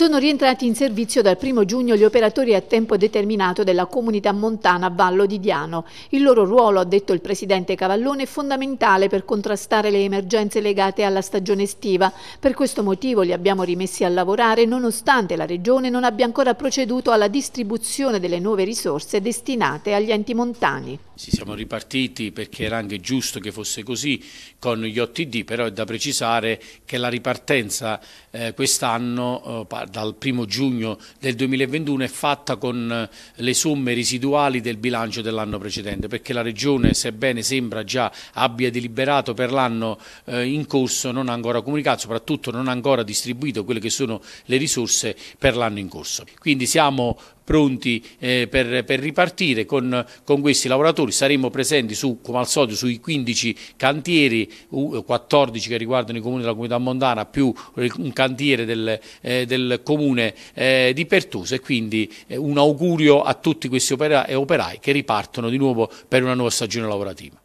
Sono rientrati in servizio dal 1 giugno gli operatori a tempo determinato della comunità montana Vallo di Diano. Il loro ruolo, ha detto il presidente Cavallone, è fondamentale per contrastare le emergenze legate alla stagione estiva. Per questo motivo li abbiamo rimessi a lavorare nonostante la Regione non abbia ancora proceduto alla distribuzione delle nuove risorse destinate agli enti montani. Sì, siamo ripartiti perché era anche giusto che fosse così con gli OTD, però è da precisare che la ripartenza eh, quest'anno eh, dal 1 giugno del 2021 è fatta con eh, le somme residuali del bilancio dell'anno precedente, perché la Regione, sebbene sembra già abbia deliberato per l'anno eh, in corso, non ha ancora comunicato, soprattutto non ha ancora distribuito quelle che sono le risorse per l'anno in corso. Quindi siamo pronti eh, per, per, ripartire con, con, questi lavoratori. Saremo presenti su, come al solito sui 15 cantieri, 14 che riguardano i comuni della comunità mondana più un cantiere del, eh, del comune eh, di Pertuso e quindi eh, un augurio a tutti questi operai che ripartono di nuovo per una nuova stagione lavorativa.